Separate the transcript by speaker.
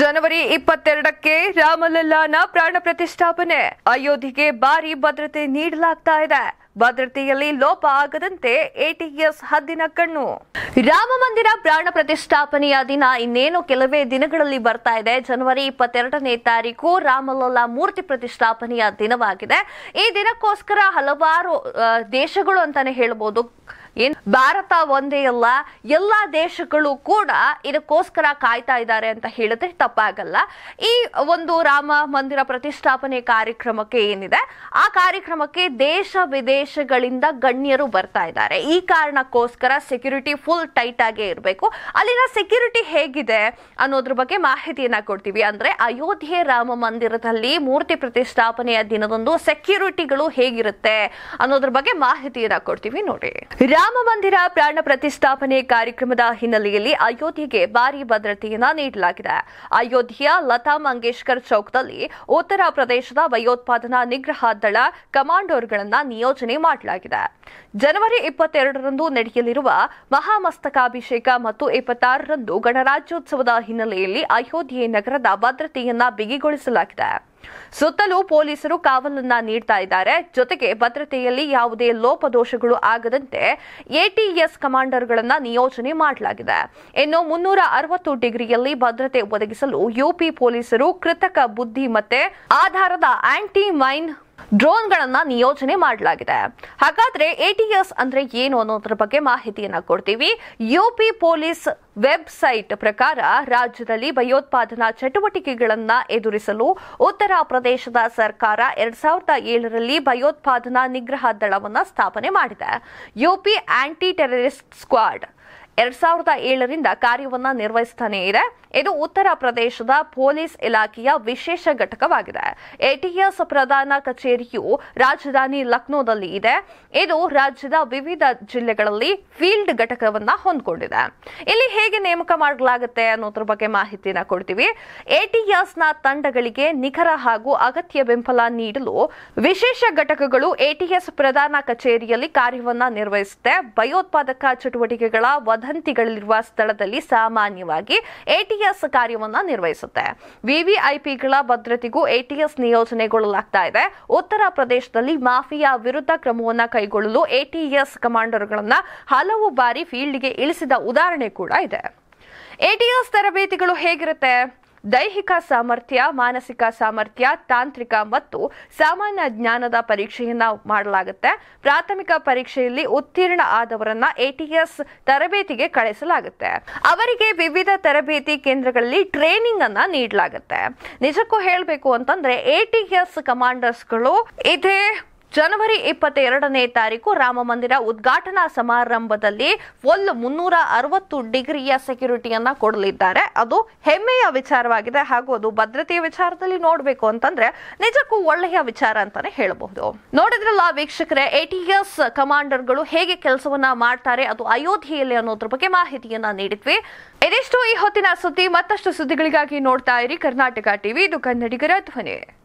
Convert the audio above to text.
Speaker 1: ಜನವರಿ ಇಪ್ಪತ್ತೆರಡಕ್ಕೆ ರಾಮಲಲ್ಲಾನ ಪ್ರಾಣ ಪ್ರತಿಷ್ಠಾಪನೆ ಅಯೋಧ್ಯೆಗೆ ಭಾರಿ ಭದ್ರತೆ ನೀಡಲಾಗ್ತಾ ಇದೆ ಭದ್ರತೆಯಲ್ಲಿ ಲೋಪ ಆಗದಂತೆ ಎಟಿಎಸ್ ಹದ್ದಿನ ಕಣ್ಣು ರಾಮ ಮಂದಿರ ಪ್ರಾಣ ಪ್ರತಿಷ್ಠಾಪನೆಯ ದಿನ ಇನ್ನೇನು ಕೆಲವೇ ದಿನಗಳಲ್ಲಿ ಬರ್ತಾ ಇದೆ ಜನವರಿ ಇಪ್ಪತ್ತೆರಡನೇ ತಾರೀಕು ರಾಮಲಲ್ಲಾ ಮೂರ್ತಿ ಪ್ರತಿಷ್ಠಾಪನೆಯ ದಿನವಾಗಿದೆ ಈ ದಿನಕ್ಕೋಸ್ಕರ ಹಲವಾರು ದೇಶಗಳು ಅಂತಾನೆ ಹೇಳ್ಬೋದು ಏನ್ ಭಾರತ ಒಂದೇ ಅಲ್ಲ ಎಲ್ಲಾ ದೇಶಗಳು ಕೂಡ ಇದಕ್ಕೋಸ್ಕರ ಕಾಯ್ತಾ ಇದ್ದಾರೆ ಅಂತ ಹೇಳಿದ್ರೆ ತಪ್ಪಾಗಲ್ಲ ಈ ಒಂದು ರಾಮ ಮಂದಿರ ಪ್ರತಿಷ್ಠಾಪನೆ ಕಾರ್ಯಕ್ರಮಕ್ಕೆ ಏನಿದೆ ಆ ಕಾರ್ಯಕ್ರಮಕ್ಕೆ ದೇಶ ವಿದೇಶಗಳಿಂದ ಗಣ್ಯರು ಬರ್ತಾ ಇದ್ದಾರೆ ಈ ಕಾರಣಕ್ಕೋಸ್ಕರ ಸೆಕ್ಯೂರಿಟಿ ಫುಲ್ ಟೈಟ್ ಆಗೇ ಇರಬೇಕು ಅಲ್ಲಿನ ಸೆಕ್ಯೂರಿಟಿ ಹೇಗಿದೆ ಅನ್ನೋದ್ರ ಬಗ್ಗೆ ಮಾಹಿತಿಯನ್ನ ಕೊಡ್ತೀವಿ ಅಂದ್ರೆ ಅಯೋಧ್ಯೆ ರಾಮ ಮಂದಿರದಲ್ಲಿ ಮೂರ್ತಿ ಪ್ರತಿಷ್ಠಾಪನೆಯ ದಿನದಂದು ಸೆಕ್ಯೂರಿಟಿಗಳು ಹೇಗಿರುತ್ತೆ ಅನ್ನೋದ್ರ ಬಗ್ಗೆ ಮಾಹಿತಿಯನ್ನ ಕೊಡ್ತೀವಿ ನೋಡಿ ರಾಮ ಮಂದಿರ ಪ್ರಾಣ ಪ್ರತಿಷ್ಠಾಪನೆ ಕಾರ್ಯಕ್ರಮದ ಹಿನ್ನೆಲೆಯಲ್ಲಿ ಅಯೋಧ್ಯೆಗೆ ಭಾರಿ ಭದ್ರತೆಯನ್ನ ನೀಡಲಾಗಿದೆ ಅಯೋಧ್ಯೆಯ ಲತಾ ಮಂಗೇಶ್ಕರ್ ಚೌಕ್ದಲ್ಲಿ ಉತ್ತರ ಪ್ರದೇಶದ ಭಯೋತ್ಪಾದನಾ ನಿಗ್ರಹ ದಳ ಕಮಾಂಡೋರ್ಗಳನ್ನು ನಿಯೋಜನೆ ಮಾಡಲಾಗಿದೆ ಜನವರಿ ಇಪ್ಪತ್ತೆರಡರಂದು ನಡೆಯಲಿರುವ ಮಹಾಮಸ್ತಕಾಭಿಷೇಕ ಮತ್ತು ಇಪ್ಪತ್ತಾರರಂದು ಗಣರಾಜ್ಯೋತ್ಸವದ ಹಿನ್ನೆಲೆಯಲ್ಲಿ ಅಯೋಧ್ಯೆ ನಗರದ ಭದ್ರತೆಯನ್ನು ಬಿಗಿಗೊಳಿಸಲಾಗಿದೆ ಸುತ್ತಲೂ ಪೊಲೀಸರು ಕಾವಲನ್ನ ನೀಡ್ತಾ ಇದ್ದಾರೆ ಜೊತೆಗೆ ಭದ್ರತೆಯಲ್ಲಿ ಯಾವುದೇ ಲೋಪದೋಷಗಳು ಆಗದಂತೆ ಎಟಿಎಸ್ ಕಮಾಂಡರ್ಗಳನ್ನ ನಿಯೋಜನೆ ಮಾಡಲಾಗಿದೆ ಇನ್ನು ಮುನ್ನೂರ ಅರವತ್ತು ಡಿಗ್ರಿಯಲ್ಲಿ ಭದ್ರತೆ ಒದಗಿಸಲು ಯುಪಿ ಪೊಲೀಸರು ಕೃತಕ ಬುದ್ಧಿ ಮತ್ತೆ ಆಧಾರದ ಆಂಟಿ ಮೈನ್ ಡ್ರೋನ್ಗಳನ್ನು ನಿಯೋಜನೆ ಮಾಡಲಾಗಿದೆ ಹಾಗಾದ್ರೆ ಎಟಿಎಸ್ ಅಂದ್ರೆ ಏನು ಅನ್ನೋದ್ರ ಬಗ್ಗೆ ಮಾಹಿತಿಯನ್ನ ಕೊಡ್ತೀವಿ ಯುಪಿ ಪೊಲೀಸ್ ವೆಬ್ಸೈಟ್ ಪ್ರಕಾರ ರಾಜ್ಯದಲ್ಲಿ ಭಯೋತ್ಪಾದನಾ ಚಟುವಟಿಕೆಗಳನ್ನ ಎದುರಿಸಲು ಉತ್ತರ ಪ್ರದೇಶದ ಸರ್ಕಾರ ಎರಡ್ ಸಾವಿರದ ಏಳರಲ್ಲಿ ಭಯೋತ್ಪಾದನಾ ನಿಗ್ರಹ ದಳವನ್ನ ಸ್ಥಾಪನೆ ಮಾಡಿದೆ ಯುಪಿ ಆಂಟಿ ಟೆರರಿಸ್ಟ್ ಸ್ಕ್ವಾಡ್ ಎರಡ್ ಸಾವಿರದ ಏಳರಿಂದ ಕಾರ್ಯವನ್ನು ನಿರ್ವಹಿಸುತ್ತಾನೆ ಇದೆ ಇದು ಉತ್ತರ ಪ್ರದೇಶದ ಪೊಲೀಸ್ ಇಲಾಖೆಯ ವಿಶೇಷ ಘಟಕವಾಗಿದೆ ಎಟಿಎಸ್ ಪ್ರಧಾನ ಕಚೇರಿಯು ರಾಜಧಾನಿ ಲಕ್ನೋದಲ್ಲಿ ಇದೆ ಇದು ರಾಜ್ಯದ ವಿವಿಧ ಜಿಲ್ಲೆಗಳಲ್ಲಿ ಫೀಲ್ಡ್ ಘಟಕವನ್ನ ಹೊಂದಿಕೊಂಡಿದೆ ಇಲ್ಲಿ ಹೇಗೆ ನೇಮಕ ಮಾಡಲಾಗುತ್ತೆ ಅನ್ನೋದ್ರ ಬಗ್ಗೆ ಮಾಹಿತಿನ ಕೊಡ್ತೀವಿ ಎಟಿಎಸ್ನ ತಂಡಗಳಿಗೆ ನಿಖರ ಹಾಗೂ ಅಗತ್ಯ ಬೆಂಬಲ ನೀಡಲು ವಿಶೇಷ ಘಟಕಗಳು ಎಟಿಎಸ್ ಪ್ರಧಾನ ಕಚೇರಿಯಲ್ಲಿ ಕಾರ್ಯವನ್ನು ನಿರ್ವಹಿಸುತ್ತೆ ಭಯೋತ್ಪಾದಕ ಚಟುವಟಿಕೆಗಳ ವಧ ವದಂತಿಗಳಿರುವ ಸ್ಥಳದಲ್ಲಿ ಸಾಮಾನ್ಯವಾಗಿ ಎಟಿಎಸ್ ಕಾರ್ಯವನ್ನು ನಿರ್ವಹಿಸುತ್ತೆ ವಿವಿಐಪಿಗಳ ಭದ್ರತೆಗೂ ಎಟಿಎಸ್ ನಿಯೋಜನೆಗೊಳ್ಳಲಾಗ್ತಾ ಇದೆ ಉತ್ತರ ಪ್ರದೇಶದಲ್ಲಿ ಮಾಫಿಯಾ ವಿರುದ್ಧ ಕ್ರಮವನ್ನು ಕೈಗೊಳ್ಳಲು ಎಟಿಎಸ್ ಕಮಾಂಡರ್ಗಳನ್ನು ಹಲವು ಬಾರಿ ಫೀಲ್ಡ್ಗೆ ಇಳಿಸಿದ ಉದಾಹರಣೆ ಕೂಡ ಇದೆ ಎಟಿಎಸ್ ತರಬೇತಿಗಳು ಹೇಗಿರುತ್ತೆ ದೈಹಿಕ ಸಾಮರ್ಥ್ಯ ಮಾನಸಿಕ ಸಾಮರ್ಥ್ಯ ತಾಂತ್ರಿಕ ಮತ್ತು ಸಾಮಾನ್ಯ ಜ್ಞಾನದ ಪರೀಕ್ಷೆಯನ್ನ ಮಾಡಲಾಗುತ್ತೆ ಪ್ರಾಥಮಿಕ ಪರೀಕ್ಷೆಯಲ್ಲಿ ಉತ್ತೀರ್ಣ ಆದವರನ್ನ ಎಟಿಎಸ್ ತರಬೇತಿಗೆ ಕಳಿಸಲಾಗುತ್ತೆ ಅವರಿಗೆ ವಿವಿಧ ತರಬೇತಿ ಕೇಂದ್ರಗಳಲ್ಲಿ ಟ್ರೈನಿಂಗ್ ಅನ್ನ ನೀಡಲಾಗುತ್ತೆ ನಿಜಕ್ಕೂ ಹೇಳಬೇಕು ಅಂತಂದ್ರೆ ಎಟಿಎಸ್ ಕಮಾಂಡರ್ಸ್ಗಳು ಇದೇ ಜನವರಿ ಇಪ್ಪತ್ತೆರಡನೇ ತಾರೀಕು ರಾಮ ಮಂದಿರ ಉದ್ಘಾಟನಾ ಸಮಾರಂಭದಲ್ಲಿ ಒಂದು ಮುನ್ನೂರ ಅರವತ್ತು ಡಿಗ್ರಿಯ ಸೆಕ್ಯೂರಿಟಿಯನ್ನ ಕೊಡಲಿದ್ದಾರೆ ಅದು ಹೆಮ್ಮೆಯ ವಿಚಾರವಾಗಿದೆ ಹಾಗೂ ಅದು ಭದ್ರತೆಯ ವಿಚಾರದಲ್ಲಿ ನೋಡಬೇಕು ಅಂತಂದ್ರೆ ನಿಜಕ್ಕೂ ಒಳ್ಳೆಯ ವಿಚಾರ ಅಂತಾನೆ ಹೇಳಬಹುದು ನೋಡಿದ್ರಲ್ಲ ವೀಕ್ಷಕರೇ ಎಟಿಎಸ್ ಕಮಾಂಡರ್ಗಳು ಹೇಗೆ ಕೆಲಸವನ್ನ ಮಾಡ್ತಾರೆ ಅದು ಅಯೋಧ್ಯೆಯಲ್ಲಿ ಅನ್ನೋದ್ರ ಬಗ್ಗೆ ಮಾಹಿತಿಯನ್ನ ನೀಡಿದ್ವಿ ಇದಿಷ್ಟು ಈ ಹೊತ್ತಿನ ಸುದ್ದಿ ಮತ್ತಷ್ಟು ಸುದ್ದಿಗಳಿಗಾಗಿ ನೋಡ್ತಾ ಇರಿ ಕರ್ನಾಟಕ ಟಿವಿ ಇದು ಕನ್ನಡಿಗರ ಧ್ವನಿ